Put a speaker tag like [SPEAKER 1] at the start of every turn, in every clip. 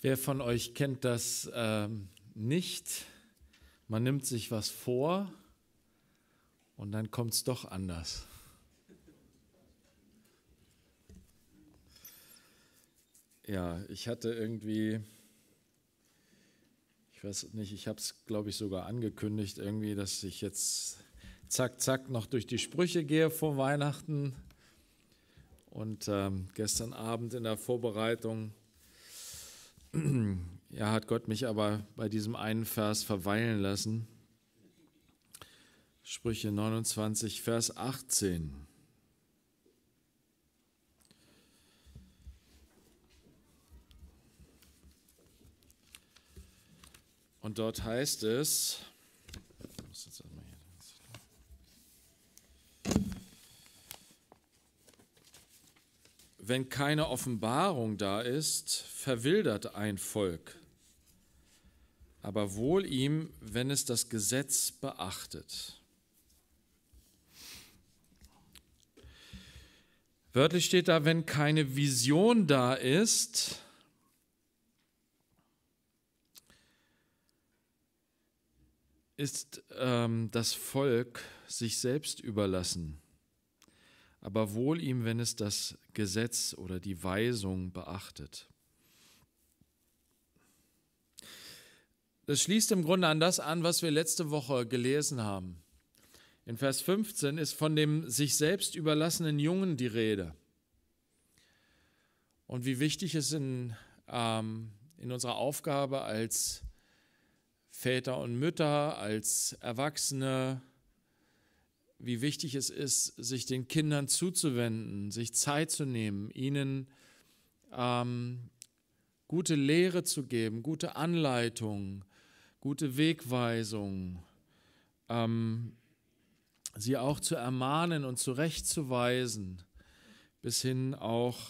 [SPEAKER 1] Wer von euch kennt das ähm, nicht? Man nimmt sich was vor und dann kommt es doch anders. Ja, ich hatte irgendwie, ich weiß nicht, ich habe es, glaube ich, sogar angekündigt, irgendwie, dass ich jetzt zack, zack noch durch die Sprüche gehe vor Weihnachten. Und ähm, gestern Abend in der Vorbereitung ja, hat Gott mich aber bei diesem einen Vers verweilen lassen. Sprüche 29, Vers 18. Und dort heißt es, ich muss jetzt Wenn keine Offenbarung da ist, verwildert ein Volk, aber wohl ihm, wenn es das Gesetz beachtet. Wörtlich steht da, wenn keine Vision da ist, ist ähm, das Volk sich selbst überlassen aber wohl ihm, wenn es das Gesetz oder die Weisung beachtet. Das schließt im Grunde an das an, was wir letzte Woche gelesen haben. In Vers 15 ist von dem sich selbst überlassenen Jungen die Rede. Und wie wichtig es in, ähm, in unserer Aufgabe als Väter und Mütter, als Erwachsene, wie wichtig es ist, sich den Kindern zuzuwenden, sich Zeit zu nehmen, ihnen ähm, gute Lehre zu geben, gute Anleitung, gute Wegweisung, ähm, sie auch zu ermahnen und zurechtzuweisen, bis hin auch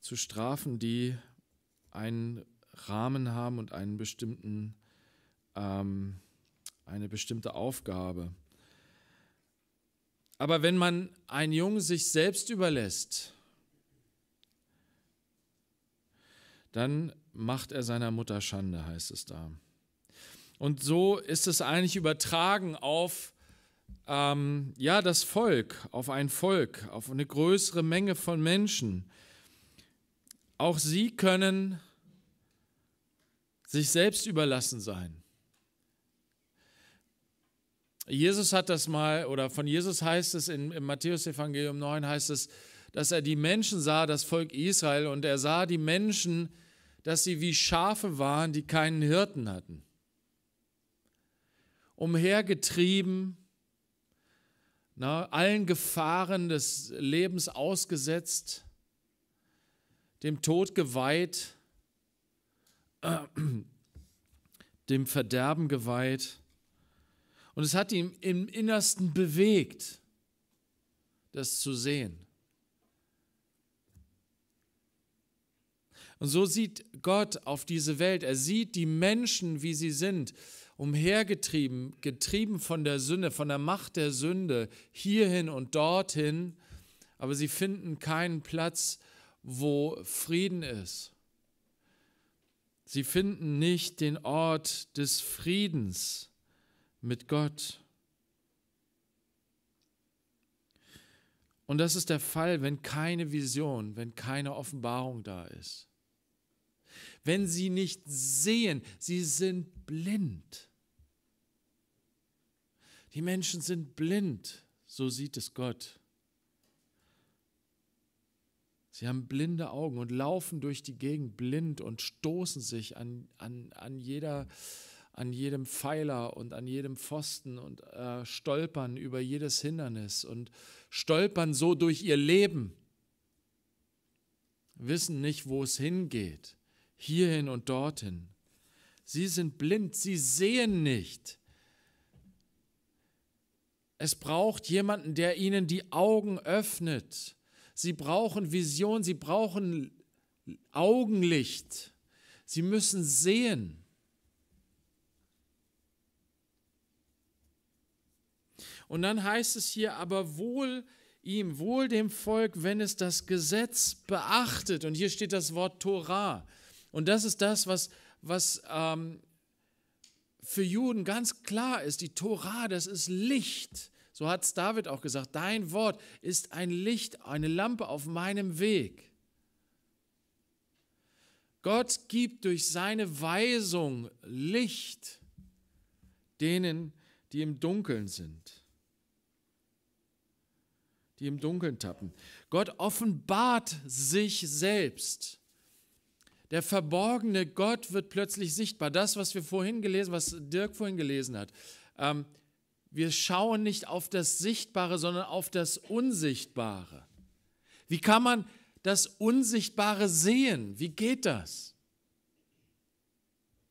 [SPEAKER 1] zu Strafen, die einen Rahmen haben und einen bestimmten, ähm, eine bestimmte Aufgabe. Aber wenn man einen Jungen sich selbst überlässt, dann macht er seiner Mutter Schande, heißt es da. Und so ist es eigentlich übertragen auf ähm, ja, das Volk, auf ein Volk, auf eine größere Menge von Menschen. Auch sie können sich selbst überlassen sein. Jesus hat das mal, oder von Jesus heißt es in, im Matthäus-Evangelium 9 heißt es, dass er die Menschen sah, das Volk Israel, und er sah die Menschen, dass sie wie Schafe waren, die keinen Hirten hatten. Umhergetrieben, na, allen Gefahren des Lebens ausgesetzt, dem Tod geweiht, äh, dem Verderben geweiht. Und es hat ihn im Innersten bewegt, das zu sehen. Und so sieht Gott auf diese Welt. Er sieht die Menschen, wie sie sind, umhergetrieben, getrieben von der Sünde, von der Macht der Sünde, hierhin und dorthin. Aber sie finden keinen Platz, wo Frieden ist. Sie finden nicht den Ort des Friedens mit Gott. Und das ist der Fall, wenn keine Vision, wenn keine Offenbarung da ist. Wenn sie nicht sehen, sie sind blind. Die Menschen sind blind, so sieht es Gott. Sie haben blinde Augen und laufen durch die Gegend blind und stoßen sich an, an, an jeder äh, an jedem Pfeiler und an jedem Pfosten und äh, stolpern über jedes Hindernis und stolpern so durch ihr Leben, wissen nicht, wo es hingeht, hierhin und dorthin. Sie sind blind, sie sehen nicht. Es braucht jemanden, der ihnen die Augen öffnet. Sie brauchen Vision, sie brauchen Augenlicht. Sie müssen sehen. Und dann heißt es hier aber wohl ihm, wohl dem Volk, wenn es das Gesetz beachtet. Und hier steht das Wort Torah. Und das ist das, was, was ähm, für Juden ganz klar ist. Die Torah, das ist Licht. So hat es David auch gesagt. Dein Wort ist ein Licht, eine Lampe auf meinem Weg. Gott gibt durch seine Weisung Licht denen, die im Dunkeln sind die im Dunkeln tappen. Gott offenbart sich selbst. Der verborgene Gott wird plötzlich sichtbar. Das, was wir vorhin gelesen, was Dirk vorhin gelesen hat. Ähm, wir schauen nicht auf das Sichtbare, sondern auf das Unsichtbare. Wie kann man das Unsichtbare sehen? Wie geht das?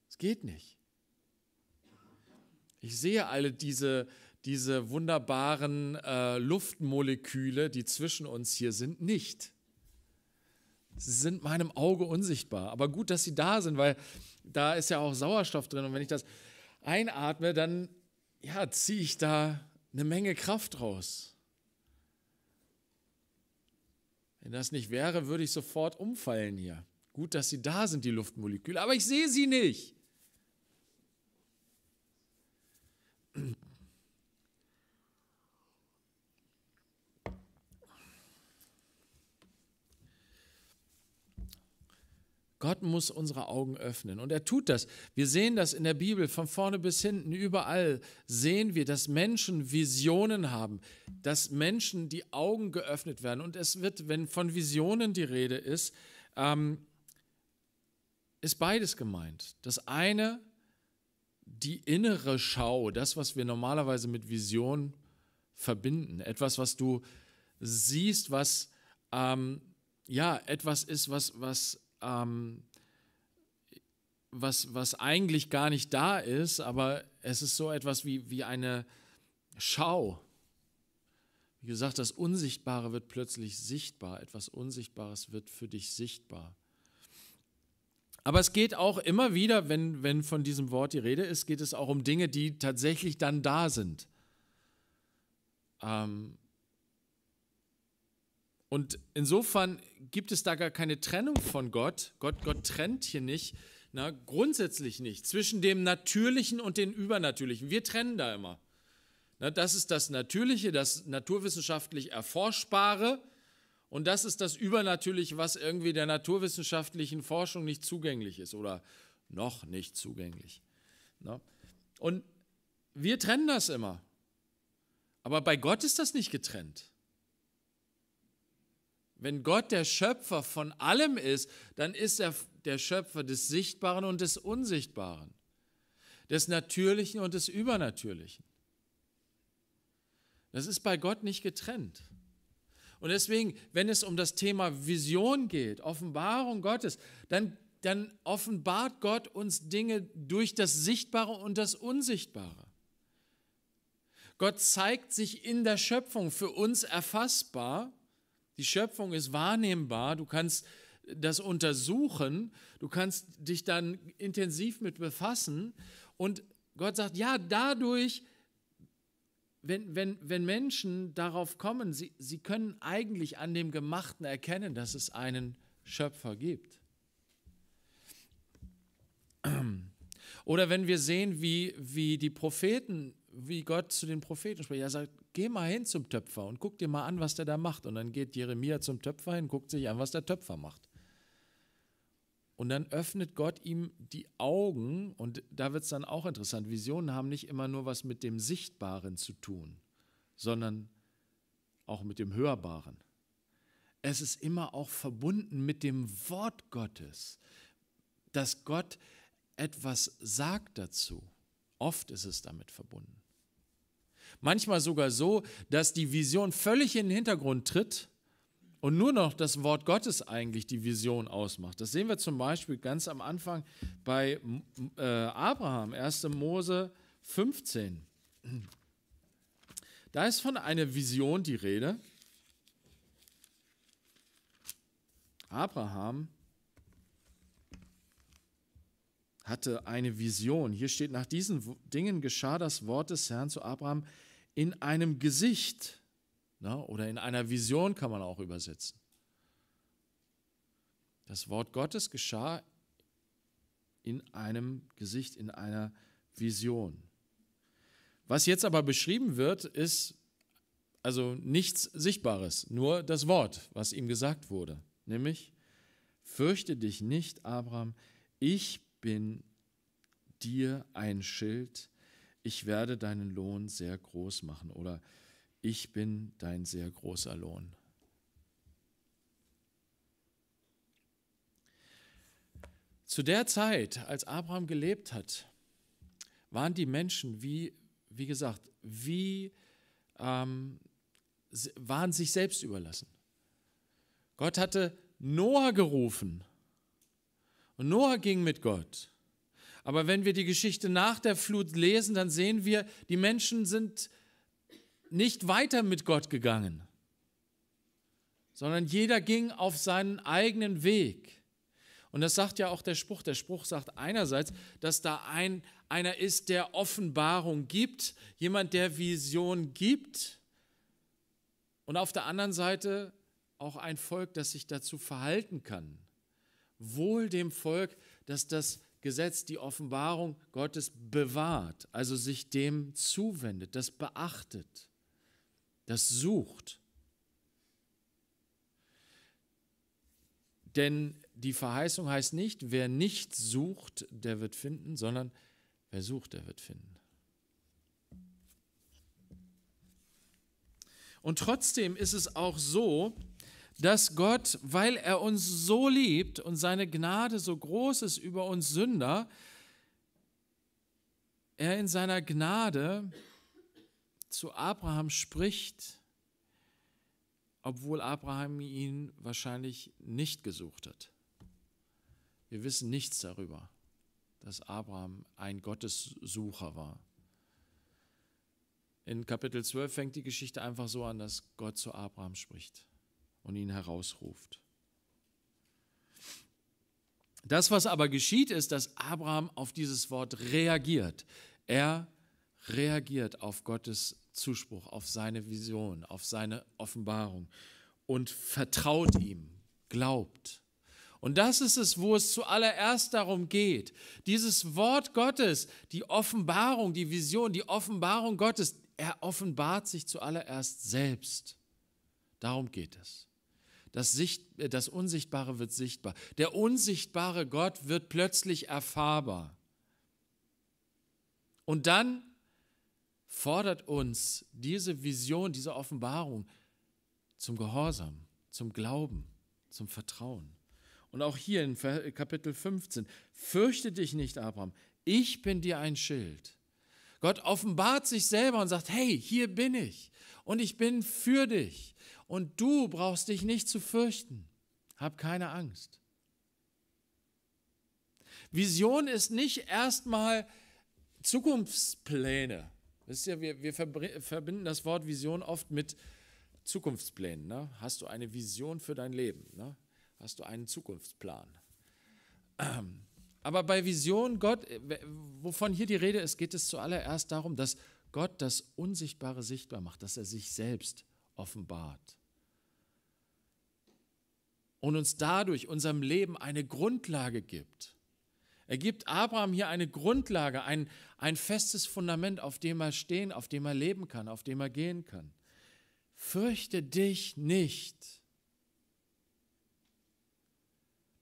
[SPEAKER 1] Es geht nicht. Ich sehe alle diese diese wunderbaren äh, Luftmoleküle, die zwischen uns hier sind, nicht. Sie sind meinem Auge unsichtbar. Aber gut, dass sie da sind, weil da ist ja auch Sauerstoff drin. Und wenn ich das einatme, dann ja, ziehe ich da eine Menge Kraft raus. Wenn das nicht wäre, würde ich sofort umfallen hier. Gut, dass sie da sind, die Luftmoleküle, aber ich sehe sie nicht. Gott muss unsere Augen öffnen. Und er tut das. Wir sehen das in der Bibel von vorne bis hinten. Überall sehen wir, dass Menschen Visionen haben, dass Menschen die Augen geöffnet werden. Und es wird, wenn von Visionen die Rede ist, ähm, ist beides gemeint. Das eine, die innere Schau, das, was wir normalerweise mit Vision verbinden. Etwas, was du siehst, was ähm, ja etwas ist, was, was ähm, was, was eigentlich gar nicht da ist, aber es ist so etwas wie, wie eine Schau. Wie gesagt, das Unsichtbare wird plötzlich sichtbar, etwas Unsichtbares wird für dich sichtbar. Aber es geht auch immer wieder, wenn, wenn von diesem Wort die Rede ist, geht es auch um Dinge, die tatsächlich dann da sind. Ähm, und insofern gibt es da gar keine Trennung von Gott. Gott, Gott trennt hier nicht, na, grundsätzlich nicht, zwischen dem Natürlichen und dem Übernatürlichen. Wir trennen da immer. Na, das ist das Natürliche, das naturwissenschaftlich Erforschbare und das ist das Übernatürliche, was irgendwie der naturwissenschaftlichen Forschung nicht zugänglich ist oder noch nicht zugänglich. Na? Und wir trennen das immer. Aber bei Gott ist das nicht getrennt. Wenn Gott der Schöpfer von allem ist, dann ist er der Schöpfer des Sichtbaren und des Unsichtbaren, des Natürlichen und des Übernatürlichen. Das ist bei Gott nicht getrennt. Und deswegen, wenn es um das Thema Vision geht, Offenbarung Gottes, dann, dann offenbart Gott uns Dinge durch das Sichtbare und das Unsichtbare. Gott zeigt sich in der Schöpfung für uns erfassbar die Schöpfung ist wahrnehmbar, du kannst das untersuchen, du kannst dich dann intensiv mit befassen und Gott sagt, ja, dadurch, wenn, wenn, wenn Menschen darauf kommen, sie, sie können eigentlich an dem Gemachten erkennen, dass es einen Schöpfer gibt. Oder wenn wir sehen, wie, wie die Propheten wie Gott zu den Propheten spricht. Er sagt, geh mal hin zum Töpfer und guck dir mal an, was der da macht. Und dann geht Jeremia zum Töpfer hin, guckt sich an, was der Töpfer macht. Und dann öffnet Gott ihm die Augen und da wird es dann auch interessant. Visionen haben nicht immer nur was mit dem Sichtbaren zu tun, sondern auch mit dem Hörbaren. Es ist immer auch verbunden mit dem Wort Gottes, dass Gott etwas sagt dazu. Oft ist es damit verbunden. Manchmal sogar so, dass die Vision völlig in den Hintergrund tritt und nur noch das Wort Gottes eigentlich die Vision ausmacht. Das sehen wir zum Beispiel ganz am Anfang bei äh, Abraham, 1. Mose 15. Da ist von einer Vision die Rede. Abraham hatte eine Vision. Hier steht, nach diesen Dingen geschah das Wort des Herrn zu Abraham in einem Gesicht ne? oder in einer Vision kann man auch übersetzen. Das Wort Gottes geschah in einem Gesicht, in einer Vision. Was jetzt aber beschrieben wird, ist also nichts Sichtbares, nur das Wort, was ihm gesagt wurde, nämlich, fürchte dich nicht, Abraham, ich bin bin dir ein Schild, ich werde deinen Lohn sehr groß machen oder ich bin dein sehr großer Lohn. Zu der Zeit, als Abraham gelebt hat, waren die Menschen, wie, wie gesagt, wie ähm, waren sich selbst überlassen. Gott hatte Noah gerufen und Noah ging mit Gott. Aber wenn wir die Geschichte nach der Flut lesen, dann sehen wir, die Menschen sind nicht weiter mit Gott gegangen, sondern jeder ging auf seinen eigenen Weg. Und das sagt ja auch der Spruch. Der Spruch sagt einerseits, dass da ein, einer ist, der Offenbarung gibt, jemand, der Vision gibt. Und auf der anderen Seite auch ein Volk, das sich dazu verhalten kann. Wohl dem Volk, dass das Gesetz die Offenbarung Gottes bewahrt, also sich dem zuwendet, das beachtet, das sucht. Denn die Verheißung heißt nicht, wer nicht sucht, der wird finden, sondern wer sucht, der wird finden. Und trotzdem ist es auch so, dass Gott, weil er uns so liebt und seine Gnade so groß ist über uns Sünder, er in seiner Gnade zu Abraham spricht, obwohl Abraham ihn wahrscheinlich nicht gesucht hat. Wir wissen nichts darüber, dass Abraham ein Gottessucher war. In Kapitel 12 fängt die Geschichte einfach so an, dass Gott zu Abraham spricht und ihn herausruft. Das, was aber geschieht, ist, dass Abraham auf dieses Wort reagiert. Er reagiert auf Gottes Zuspruch, auf seine Vision, auf seine Offenbarung und vertraut ihm, glaubt. Und das ist es, wo es zuallererst darum geht. Dieses Wort Gottes, die Offenbarung, die Vision, die Offenbarung Gottes, er offenbart sich zuallererst selbst. Darum geht es. Das, Sicht, äh, das Unsichtbare wird sichtbar. Der unsichtbare Gott wird plötzlich erfahrbar. Und dann fordert uns diese Vision, diese Offenbarung zum Gehorsam, zum Glauben, zum Vertrauen. Und auch hier in Kapitel 15, fürchte dich nicht, Abraham, ich bin dir ein Schild. Gott offenbart sich selber und sagt, hey, hier bin ich und ich bin für dich und du brauchst dich nicht zu fürchten. Hab keine Angst. Vision ist nicht erstmal Zukunftspläne. Wisst ihr, wir, wir verbinden das Wort Vision oft mit Zukunftsplänen. Ne? Hast du eine Vision für dein Leben? Ne? Hast du einen Zukunftsplan? Ähm, aber bei Vision Gott, äh, wovon hier die Rede ist, geht es zuallererst darum, dass Gott das Unsichtbare sichtbar macht, dass er sich selbst offenbart. Und uns dadurch unserem Leben eine Grundlage gibt. Er gibt Abraham hier eine Grundlage, ein, ein festes Fundament, auf dem er stehen, auf dem er leben kann, auf dem er gehen kann. Fürchte dich nicht.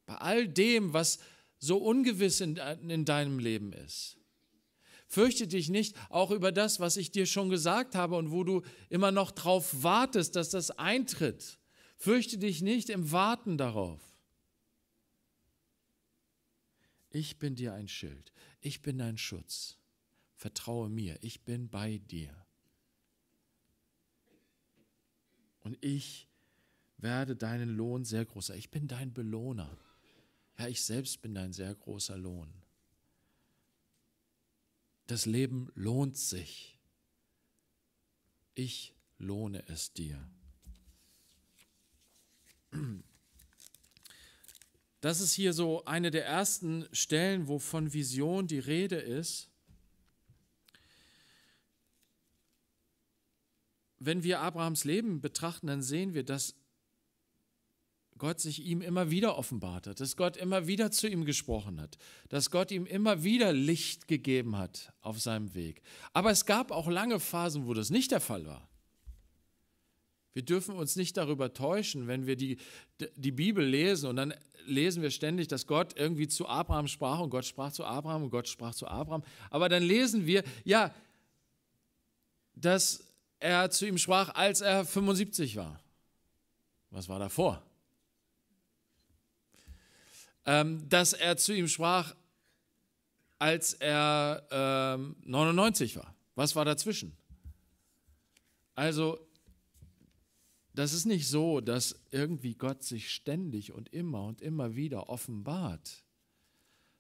[SPEAKER 1] Bei all dem, was, so ungewiss in, in deinem Leben ist. Fürchte dich nicht auch über das, was ich dir schon gesagt habe und wo du immer noch drauf wartest, dass das eintritt. Fürchte dich nicht im Warten darauf. Ich bin dir ein Schild, ich bin dein Schutz. Vertraue mir, ich bin bei dir. Und ich werde deinen Lohn sehr groß. Ich bin dein Belohner. Herr, ich selbst bin dein sehr großer Lohn. Das Leben lohnt sich. Ich lohne es dir. Das ist hier so eine der ersten Stellen, wo von Vision die Rede ist. Wenn wir Abrahams Leben betrachten, dann sehen wir, dass Gott sich ihm immer wieder offenbart hat, dass Gott immer wieder zu ihm gesprochen hat, dass Gott ihm immer wieder Licht gegeben hat auf seinem Weg. Aber es gab auch lange Phasen, wo das nicht der Fall war. Wir dürfen uns nicht darüber täuschen, wenn wir die, die Bibel lesen und dann lesen wir ständig, dass Gott irgendwie zu Abraham sprach und Gott sprach zu Abraham und Gott sprach zu Abraham. Aber dann lesen wir, ja, dass er zu ihm sprach, als er 75 war. Was war davor? ähm, dass er zu ihm sprach, als er ähm, 99 war. Was war dazwischen? Also, das ist nicht so, dass irgendwie Gott sich ständig und immer und immer wieder offenbart,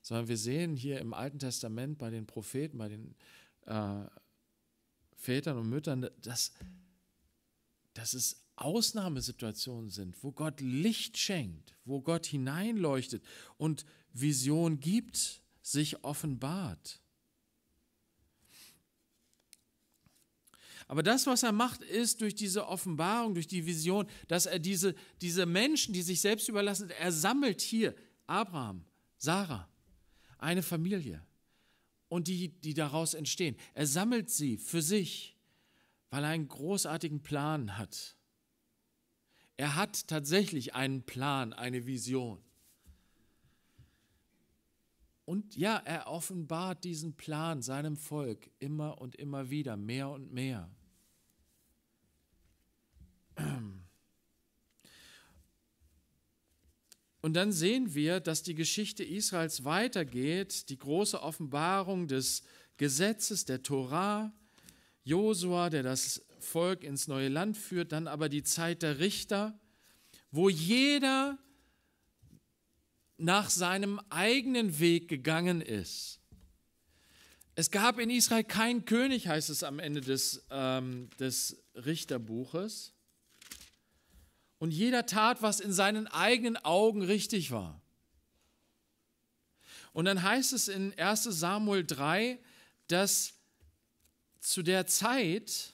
[SPEAKER 1] sondern wir sehen hier im Alten Testament bei den Propheten, bei den äh, Vätern und Müttern, dass, dass es Ausnahmesituationen sind, wo Gott Licht schenkt, wo Gott hineinleuchtet und Vision gibt, sich offenbart. Aber das, was er macht, ist durch diese Offenbarung, durch die Vision, dass er diese, diese Menschen, die sich selbst überlassen, er sammelt hier Abraham, Sarah, eine Familie und die, die daraus entstehen. Er sammelt sie für sich, weil er einen großartigen Plan hat er hat tatsächlich einen Plan, eine Vision. Und ja, er offenbart diesen Plan seinem Volk immer und immer wieder, mehr und mehr. Und dann sehen wir, dass die Geschichte Israels weitergeht, die große Offenbarung des Gesetzes, der Torah, Josua, der das Volk ins neue Land führt, dann aber die Zeit der Richter, wo jeder nach seinem eigenen Weg gegangen ist. Es gab in Israel keinen König, heißt es am Ende des, ähm, des Richterbuches. Und jeder tat, was in seinen eigenen Augen richtig war. Und dann heißt es in 1 Samuel 3, dass zu der Zeit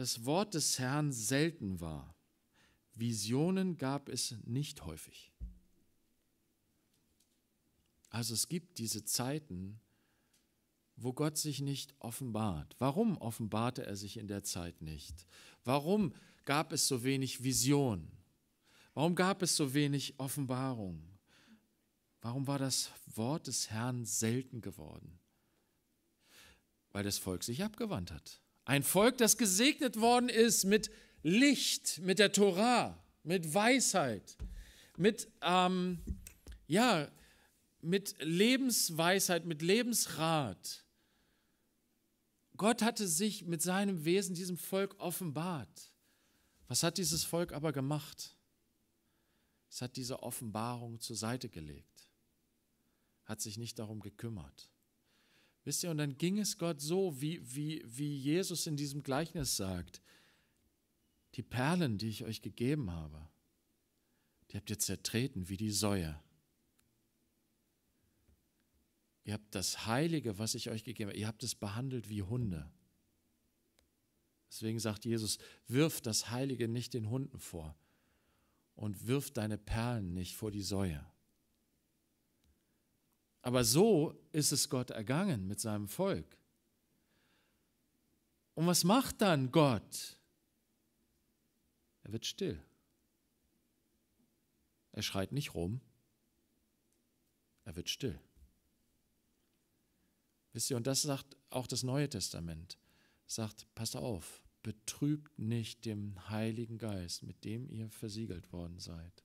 [SPEAKER 1] das Wort des Herrn selten war. Visionen gab es nicht häufig. Also es gibt diese Zeiten, wo Gott sich nicht offenbart. Warum offenbarte er sich in der Zeit nicht? Warum gab es so wenig Vision? Warum gab es so wenig Offenbarung? Warum war das Wort des Herrn selten geworden? Weil das Volk sich abgewandt hat. Ein Volk, das gesegnet worden ist mit Licht, mit der Torah, mit Weisheit, mit, ähm, ja, mit Lebensweisheit, mit Lebensrat. Gott hatte sich mit seinem Wesen diesem Volk offenbart. Was hat dieses Volk aber gemacht? Es hat diese Offenbarung zur Seite gelegt, hat sich nicht darum gekümmert. Wisst ihr, und dann ging es Gott so, wie, wie, wie Jesus in diesem Gleichnis sagt. Die Perlen, die ich euch gegeben habe, die habt ihr zertreten wie die Säue. Ihr habt das Heilige, was ich euch gegeben habe, ihr habt es behandelt wie Hunde. Deswegen sagt Jesus, wirf das Heilige nicht den Hunden vor und wirf deine Perlen nicht vor die Säue. Aber so ist es Gott ergangen mit seinem Volk. Und was macht dann Gott? Er wird still. Er schreit nicht rum. Er wird still. Wisst ihr, und das sagt auch das Neue Testament. Sagt, passt auf, betrübt nicht den Heiligen Geist, mit dem ihr versiegelt worden seid.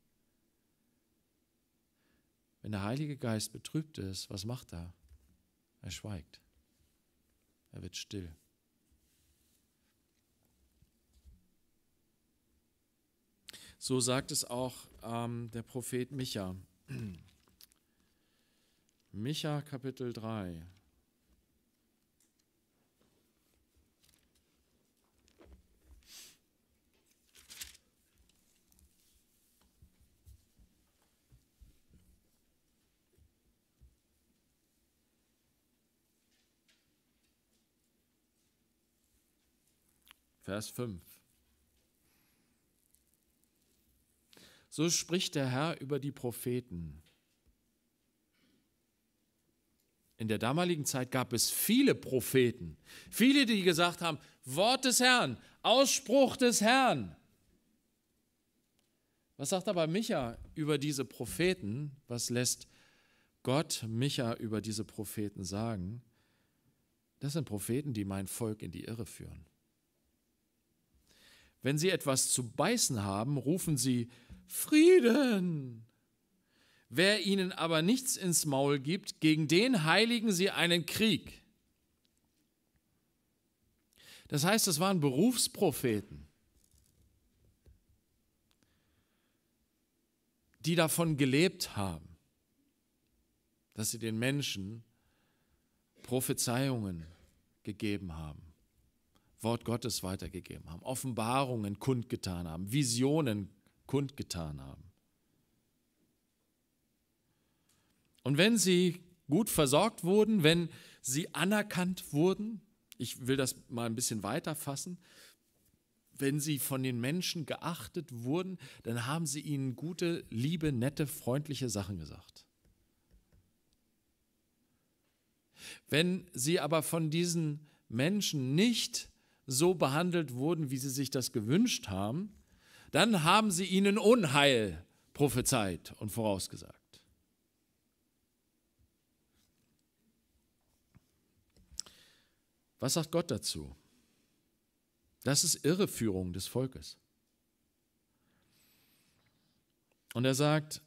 [SPEAKER 1] Wenn der Heilige Geist betrübt ist, was macht er? Er schweigt. Er wird still. So sagt es auch ähm, der Prophet Micha. Micha Kapitel 3, Vers 5. So spricht der Herr über die Propheten. In der damaligen Zeit gab es viele Propheten, viele, die gesagt haben, Wort des Herrn, Ausspruch des Herrn. Was sagt aber Micha über diese Propheten? Was lässt Gott Micha über diese Propheten sagen? Das sind Propheten, die mein Volk in die Irre führen. Wenn sie etwas zu beißen haben, rufen sie Frieden. Wer ihnen aber nichts ins Maul gibt, gegen den heiligen sie einen Krieg. Das heißt, das waren Berufspropheten, die davon gelebt haben, dass sie den Menschen Prophezeiungen gegeben haben. Wort Gottes weitergegeben haben, Offenbarungen kundgetan haben, Visionen kundgetan haben. Und wenn sie gut versorgt wurden, wenn sie anerkannt wurden, ich will das mal ein bisschen weiter fassen, wenn sie von den Menschen geachtet wurden, dann haben sie ihnen gute, liebe, nette, freundliche Sachen gesagt. Wenn sie aber von diesen Menschen nicht so behandelt wurden, wie sie sich das gewünscht haben, dann haben sie ihnen Unheil prophezeit und vorausgesagt. Was sagt Gott dazu? Das ist Irreführung des Volkes. Und er sagt,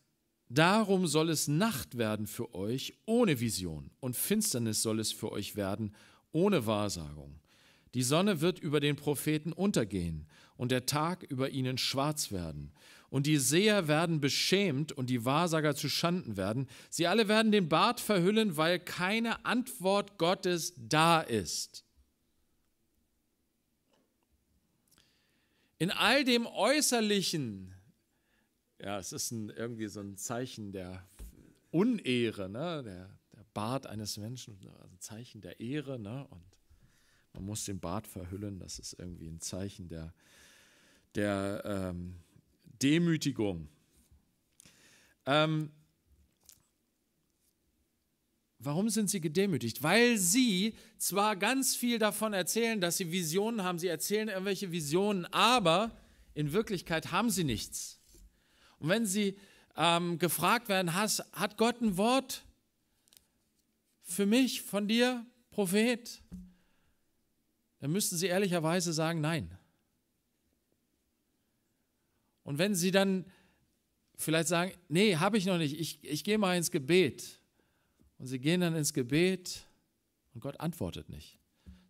[SPEAKER 1] darum soll es Nacht werden für euch ohne Vision und Finsternis soll es für euch werden ohne Wahrsagung. Die Sonne wird über den Propheten untergehen und der Tag über ihnen schwarz werden. Und die Seher werden beschämt und die Wahrsager zu Schanden werden. Sie alle werden den Bart verhüllen, weil keine Antwort Gottes da ist. In all dem Äußerlichen, ja, es ist ein, irgendwie so ein Zeichen der Unehre, ne? der, der Bart eines Menschen, also ein Zeichen der Ehre ne? und man muss den Bart verhüllen, das ist irgendwie ein Zeichen der, der ähm, Demütigung. Ähm, Warum sind sie gedemütigt? Weil sie zwar ganz viel davon erzählen, dass sie Visionen haben, sie erzählen irgendwelche Visionen, aber in Wirklichkeit haben sie nichts. Und wenn sie ähm, gefragt werden, hast, hat Gott ein Wort für mich, von dir, Prophet? dann müssten sie ehrlicherweise sagen, nein. Und wenn sie dann vielleicht sagen, nee, habe ich noch nicht, ich, ich gehe mal ins Gebet. Und sie gehen dann ins Gebet und Gott antwortet nicht.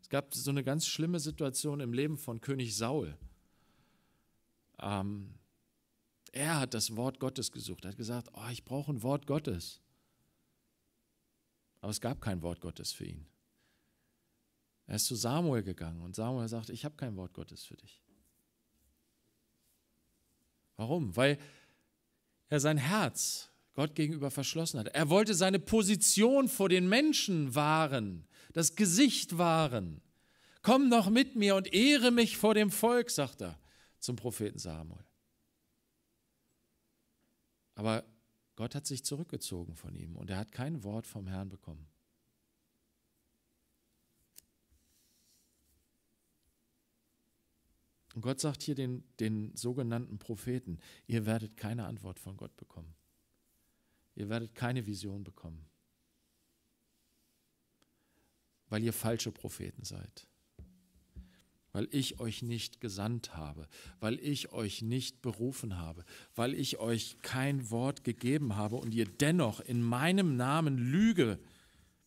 [SPEAKER 1] Es gab so eine ganz schlimme Situation im Leben von König Saul. Ähm, er hat das Wort Gottes gesucht, er hat gesagt, oh, ich brauche ein Wort Gottes. Aber es gab kein Wort Gottes für ihn. Er ist zu Samuel gegangen und Samuel sagt, ich habe kein Wort Gottes für dich. Warum? Weil er sein Herz Gott gegenüber verschlossen hat. Er wollte seine Position vor den Menschen wahren, das Gesicht wahren. Komm noch mit mir und ehre mich vor dem Volk, sagt er zum Propheten Samuel. Aber Gott hat sich zurückgezogen von ihm und er hat kein Wort vom Herrn bekommen. Und Gott sagt hier den, den sogenannten Propheten, ihr werdet keine Antwort von Gott bekommen. Ihr werdet keine Vision bekommen, weil ihr falsche Propheten seid weil ich euch nicht gesandt habe, weil ich euch nicht berufen habe, weil ich euch kein Wort gegeben habe und ihr dennoch in meinem Namen Lüge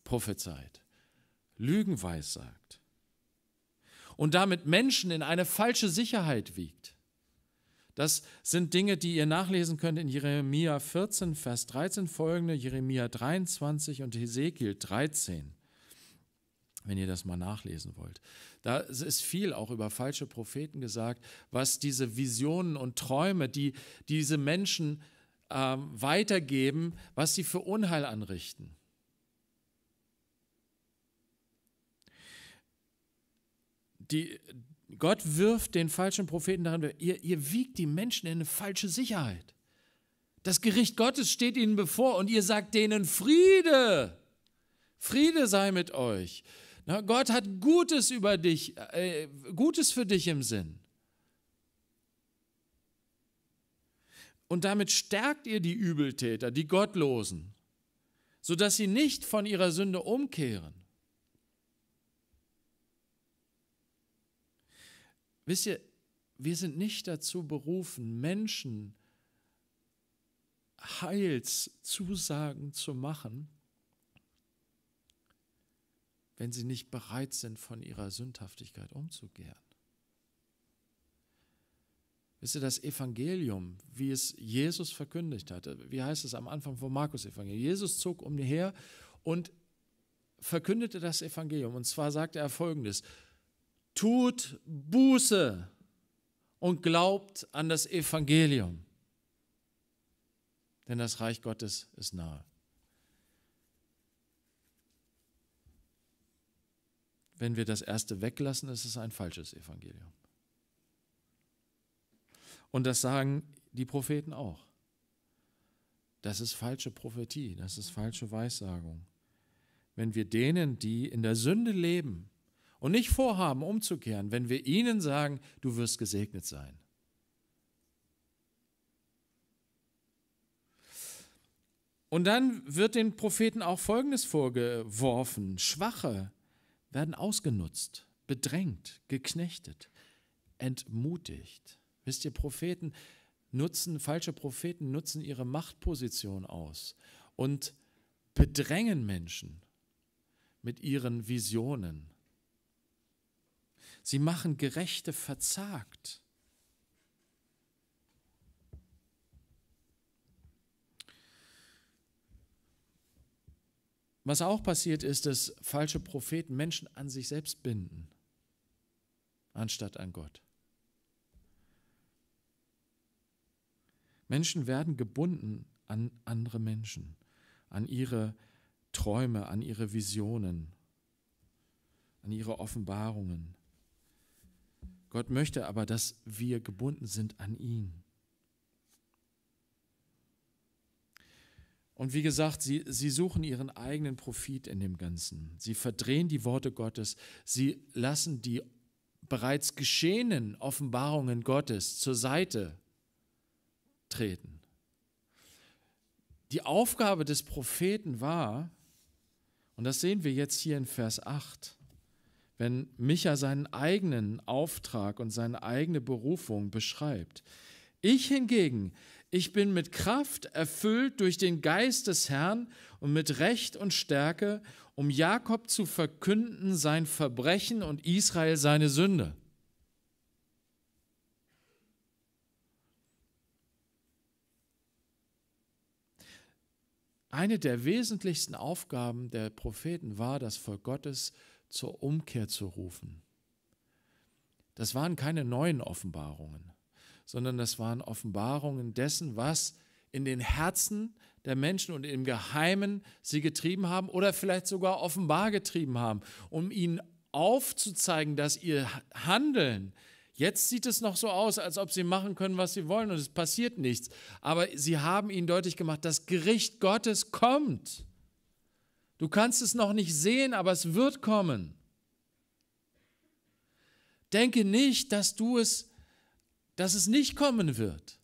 [SPEAKER 1] prophezeit, Lügen weissagt und damit Menschen in eine falsche Sicherheit wiegt. Das sind Dinge, die ihr nachlesen könnt in Jeremia 14, Vers 13 folgende, Jeremia 23 und Hesekiel 13, wenn ihr das mal nachlesen wollt. Da ist viel auch über falsche Propheten gesagt, was diese Visionen und Träume, die diese Menschen äh, weitergeben, was sie für Unheil anrichten. die, Gott wirft den falschen Propheten daran, ihr, ihr wiegt die Menschen in eine falsche Sicherheit. Das Gericht Gottes steht ihnen bevor und ihr sagt denen Friede. Friede sei mit euch. Na, Gott hat Gutes über dich, äh, Gutes für dich im Sinn. Und damit stärkt ihr die Übeltäter, die Gottlosen, sodass sie nicht von ihrer Sünde umkehren. Wisst ihr, wir sind nicht dazu berufen, Menschen Heilszusagen zu machen, wenn sie nicht bereit sind, von ihrer Sündhaftigkeit umzukehren. Wisst ihr, das Evangelium, wie es Jesus verkündigt hat, wie heißt es am Anfang vom Markus-Evangelium? Jesus zog umher und verkündete das Evangelium. Und zwar sagte er folgendes: tut Buße und glaubt an das Evangelium, denn das Reich Gottes ist nahe. Wenn wir das erste weglassen, ist es ein falsches Evangelium. Und das sagen die Propheten auch. Das ist falsche Prophetie, das ist falsche Weissagung. Wenn wir denen, die in der Sünde leben, und nicht vorhaben, umzukehren, wenn wir ihnen sagen, du wirst gesegnet sein. Und dann wird den Propheten auch Folgendes vorgeworfen. Schwache werden ausgenutzt, bedrängt, geknechtet, entmutigt. Wisst ihr, Propheten nutzen, falsche Propheten nutzen ihre Machtposition aus und bedrängen Menschen mit ihren Visionen, Sie machen Gerechte verzagt. Was auch passiert ist, dass falsche Propheten Menschen an sich selbst binden, anstatt an Gott. Menschen werden gebunden an andere Menschen, an ihre Träume, an ihre Visionen, an ihre Offenbarungen. Gott möchte aber, dass wir gebunden sind an ihn. Und wie gesagt, sie, sie suchen ihren eigenen Profit in dem Ganzen. Sie verdrehen die Worte Gottes. Sie lassen die bereits geschehenen Offenbarungen Gottes zur Seite treten. Die Aufgabe des Propheten war, und das sehen wir jetzt hier in Vers 8, wenn Micha seinen eigenen Auftrag und seine eigene Berufung beschreibt. Ich hingegen, ich bin mit Kraft erfüllt durch den Geist des Herrn und mit Recht und Stärke, um Jakob zu verkünden sein Verbrechen und Israel seine Sünde. Eine der wesentlichsten Aufgaben der Propheten war, das Volk Gottes zu zur Umkehr zu rufen. Das waren keine neuen Offenbarungen, sondern das waren Offenbarungen dessen, was in den Herzen der Menschen und im Geheimen sie getrieben haben oder vielleicht sogar offenbar getrieben haben, um ihnen aufzuzeigen, dass ihr Handeln, jetzt sieht es noch so aus, als ob sie machen können, was sie wollen und es passiert nichts, aber sie haben ihnen deutlich gemacht, das Gericht Gottes kommt. Du kannst es noch nicht sehen, aber es wird kommen. Denke nicht, dass du es, dass es nicht kommen wird.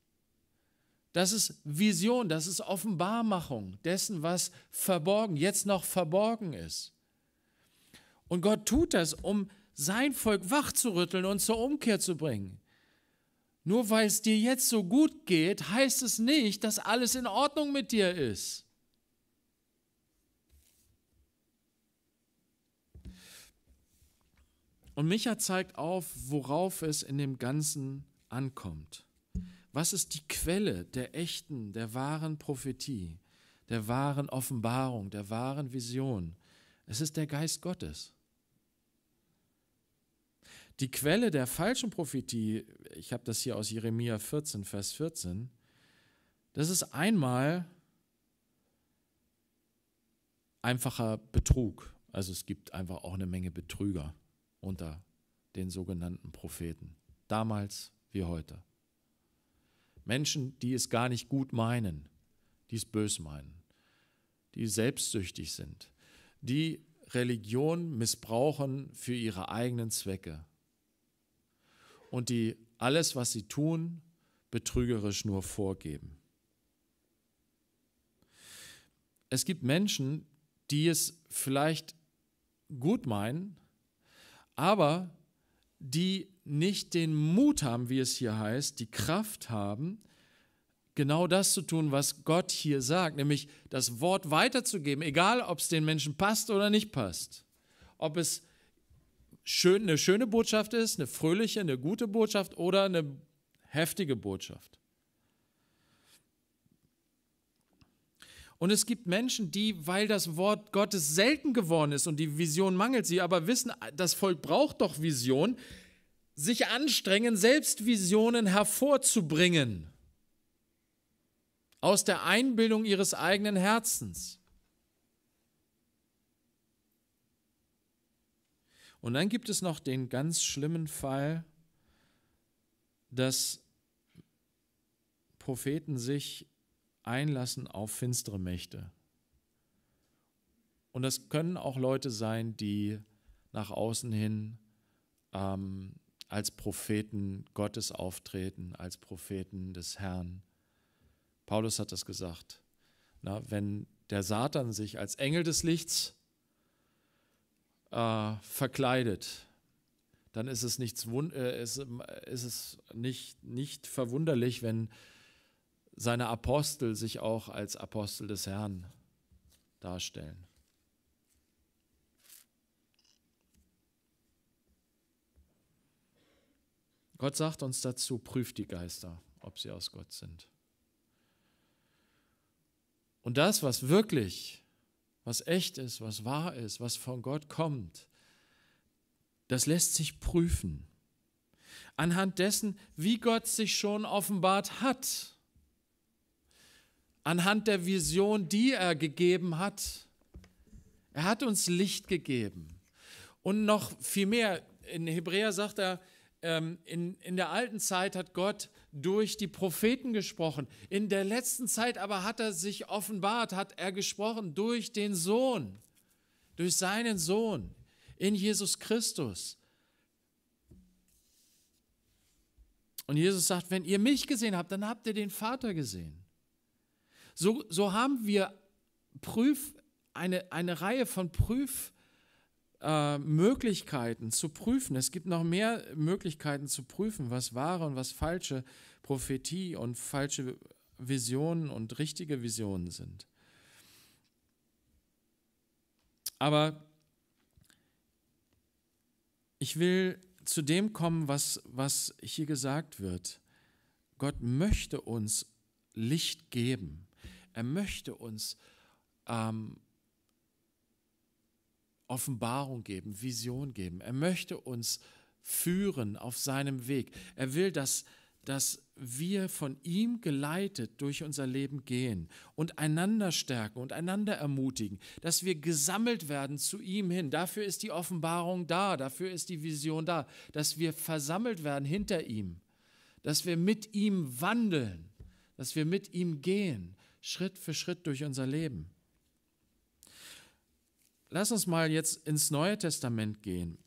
[SPEAKER 1] Das ist Vision, das ist Offenbarmachung dessen, was verborgen, jetzt noch verborgen ist. Und Gott tut das, um sein Volk wachzurütteln und zur Umkehr zu bringen. Nur weil es dir jetzt so gut geht, heißt es nicht, dass alles in Ordnung mit dir ist. Und Micha zeigt auf, worauf es in dem Ganzen ankommt. Was ist die Quelle der echten, der wahren Prophetie, der wahren Offenbarung, der wahren Vision? Es ist der Geist Gottes. Die Quelle der falschen Prophetie, ich habe das hier aus Jeremia 14, Vers 14, das ist einmal einfacher Betrug. Also es gibt einfach auch eine Menge Betrüger unter den sogenannten Propheten, damals wie heute. Menschen, die es gar nicht gut meinen, die es bös meinen, die selbstsüchtig sind, die Religion missbrauchen für ihre eigenen Zwecke und die alles, was sie tun, betrügerisch nur vorgeben. Es gibt Menschen, die es vielleicht gut meinen, aber die nicht den Mut haben, wie es hier heißt, die Kraft haben, genau das zu tun, was Gott hier sagt, nämlich das Wort weiterzugeben, egal ob es den Menschen passt oder nicht passt. Ob es schön, eine schöne Botschaft ist, eine fröhliche, eine gute Botschaft oder eine heftige Botschaft. Und es gibt Menschen, die, weil das Wort Gottes selten geworden ist und die Vision mangelt sie, aber wissen, das Volk braucht doch Vision, sich anstrengen, selbst Visionen hervorzubringen aus der Einbildung ihres eigenen Herzens. Und dann gibt es noch den ganz schlimmen Fall, dass Propheten sich einlassen auf finstere Mächte. Und das können auch Leute sein, die nach außen hin ähm, als Propheten Gottes auftreten, als Propheten des Herrn. Paulus hat das gesagt. Na, wenn der Satan sich als Engel des Lichts äh, verkleidet, dann ist es, nichts, äh, ist, äh, ist es nicht, nicht verwunderlich, wenn seine Apostel sich auch als Apostel des Herrn darstellen. Gott sagt uns dazu, prüft die Geister, ob sie aus Gott sind. Und das, was wirklich, was echt ist, was wahr ist, was von Gott kommt, das lässt sich prüfen. Anhand dessen, wie Gott sich schon offenbart hat anhand der Vision, die er gegeben hat. Er hat uns Licht gegeben. Und noch viel mehr, in Hebräer sagt er, ähm, in, in der alten Zeit hat Gott durch die Propheten gesprochen. In der letzten Zeit aber hat er sich offenbart, hat er gesprochen durch den Sohn, durch seinen Sohn in Jesus Christus. Und Jesus sagt, wenn ihr mich gesehen habt, dann habt ihr den Vater gesehen. So, so haben wir Prüf, eine, eine Reihe von Prüfmöglichkeiten äh, zu prüfen. Es gibt noch mehr Möglichkeiten zu prüfen, was wahre und was falsche Prophetie und falsche Visionen und richtige Visionen sind. Aber ich will zu dem kommen, was, was hier gesagt wird. Gott möchte uns Licht geben. Er möchte uns ähm, Offenbarung geben, Vision geben. Er möchte uns führen auf seinem Weg. Er will, dass, dass wir von ihm geleitet durch unser Leben gehen und einander stärken und einander ermutigen, dass wir gesammelt werden zu ihm hin. Dafür ist die Offenbarung da, dafür ist die Vision da, dass wir versammelt werden hinter ihm, dass wir mit ihm wandeln, dass wir mit ihm gehen, Schritt für Schritt durch unser Leben. Lass uns mal jetzt ins Neue Testament gehen.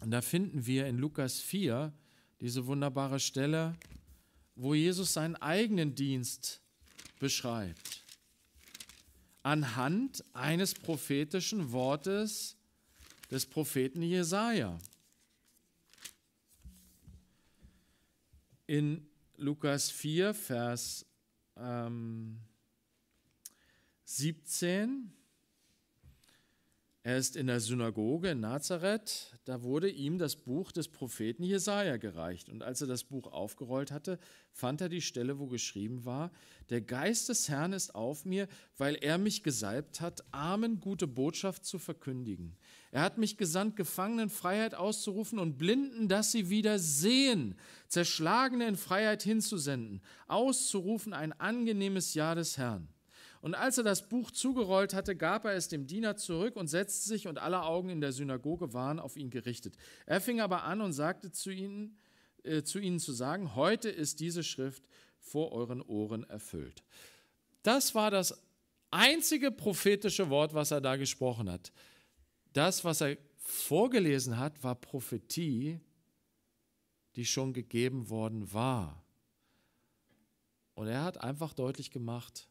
[SPEAKER 1] Und da finden wir in Lukas 4 diese wunderbare Stelle, wo Jesus seinen eigenen Dienst beschreibt. Anhand eines prophetischen Wortes des Propheten Jesaja. In Lukas 4, Vers ähm, 17. Er ist in der Synagoge in Nazareth. Da wurde ihm das Buch des Propheten Jesaja gereicht. Und als er das Buch aufgerollt hatte, fand er die Stelle, wo geschrieben war: Der Geist des Herrn ist auf mir, weil er mich gesalbt hat, Armen gute Botschaft zu verkündigen. Er hat mich gesandt, Gefangenen Freiheit auszurufen und Blinden, dass sie wieder sehen, Zerschlagene in Freiheit hinzusenden, auszurufen ein angenehmes Jahr des Herrn. Und als er das Buch zugerollt hatte, gab er es dem Diener zurück und setzte sich, und alle Augen in der Synagoge waren auf ihn gerichtet. Er fing aber an und sagte zu ihnen, äh, zu ihnen zu sagen, heute ist diese Schrift vor euren Ohren erfüllt. Das war das einzige prophetische Wort, was er da gesprochen hat. Das, was er vorgelesen hat, war Prophetie, die schon gegeben worden war. Und er hat einfach deutlich gemacht,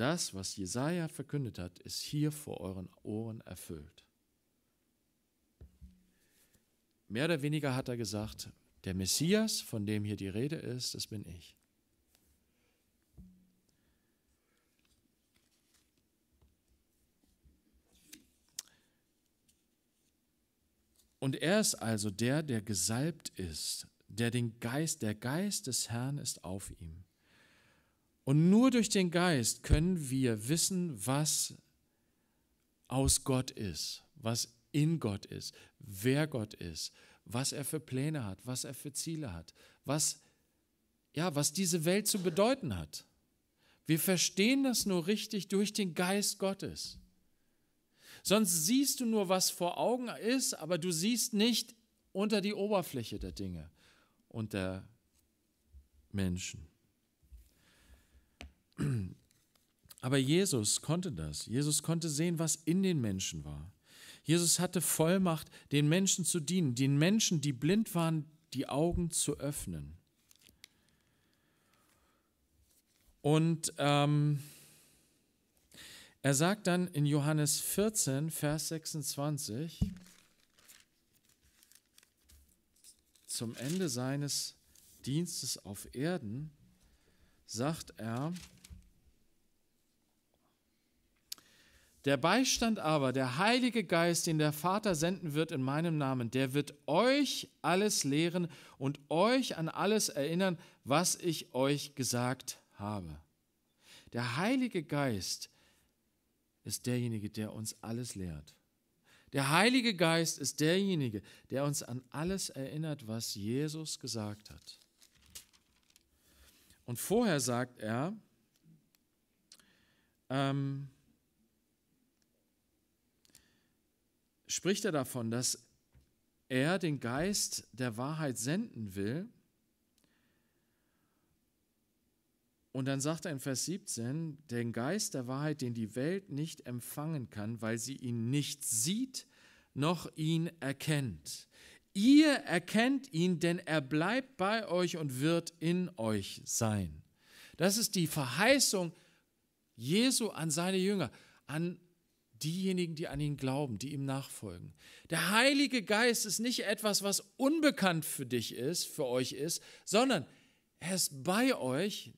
[SPEAKER 1] das, was Jesaja verkündet hat, ist hier vor euren Ohren erfüllt. Mehr oder weniger hat er gesagt, der Messias, von dem hier die Rede ist, das bin ich. Und er ist also der, der gesalbt ist, der den Geist, der Geist des Herrn ist auf ihm. Und nur durch den Geist können wir wissen, was aus Gott ist, was in Gott ist, wer Gott ist, was er für Pläne hat, was er für Ziele hat, was, ja, was diese Welt zu bedeuten hat. Wir verstehen das nur richtig durch den Geist Gottes. Sonst siehst du nur, was vor Augen ist, aber du siehst nicht unter die Oberfläche der Dinge und der Menschen. Aber Jesus konnte das. Jesus konnte sehen, was in den Menschen war. Jesus hatte Vollmacht, den Menschen zu dienen, den Menschen, die blind waren, die Augen zu öffnen. Und ähm, er sagt dann in Johannes 14, Vers 26, zum Ende seines Dienstes auf Erden, sagt er, Der Beistand aber, der Heilige Geist, den der Vater senden wird in meinem Namen, der wird euch alles lehren und euch an alles erinnern, was ich euch gesagt habe. Der Heilige Geist ist derjenige, der uns alles lehrt. Der Heilige Geist ist derjenige, der uns an alles erinnert, was Jesus gesagt hat. Und vorher sagt er, ähm, spricht er davon, dass er den Geist der Wahrheit senden will. Und dann sagt er in Vers 17, den Geist der Wahrheit, den die Welt nicht empfangen kann, weil sie ihn nicht sieht, noch ihn erkennt. Ihr erkennt ihn, denn er bleibt bei euch und wird in euch sein. Das ist die Verheißung Jesu an seine Jünger, an diejenigen, die an ihn glauben, die ihm nachfolgen. Der Heilige Geist ist nicht etwas, was unbekannt für dich ist, für euch ist, sondern er ist bei euch.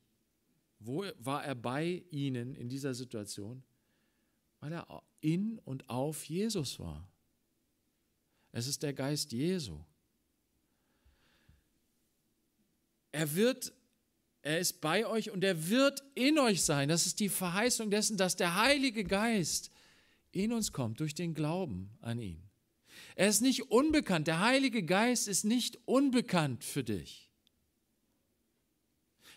[SPEAKER 1] Wo war er bei ihnen in dieser Situation? Weil er in und auf Jesus war. Es ist der Geist Jesu. Er wird er ist bei euch und er wird in euch sein. Das ist die Verheißung dessen, dass der Heilige Geist in uns kommt durch den Glauben an ihn. Er ist nicht unbekannt, der Heilige Geist ist nicht unbekannt für dich.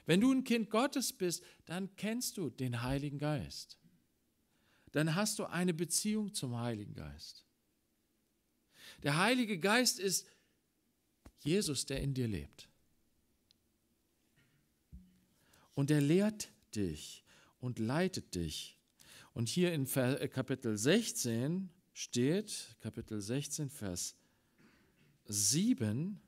[SPEAKER 1] Wenn du ein Kind Gottes bist, dann kennst du den Heiligen Geist. Dann hast du eine Beziehung zum Heiligen Geist. Der Heilige Geist ist Jesus, der in dir lebt. Und er lehrt dich und leitet dich und hier in äh, Kapitel 16 steht, Kapitel 16, Vers 7,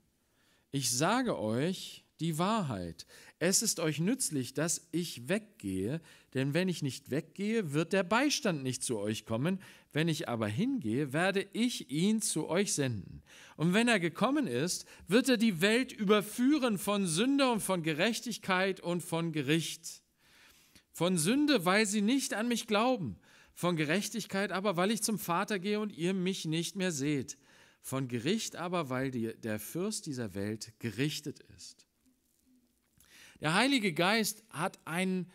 [SPEAKER 1] ich sage euch die Wahrheit. Es ist euch nützlich, dass ich weggehe, denn wenn ich nicht weggehe, wird der Beistand nicht zu euch kommen. Wenn ich aber hingehe, werde ich ihn zu euch senden. Und wenn er gekommen ist, wird er die Welt überführen von Sünde und von Gerechtigkeit und von Gericht von Sünde, weil sie nicht an mich glauben. Von Gerechtigkeit aber, weil ich zum Vater gehe und ihr mich nicht mehr seht. Von Gericht aber, weil die, der Fürst dieser Welt gerichtet ist. Der Heilige Geist hat, ein,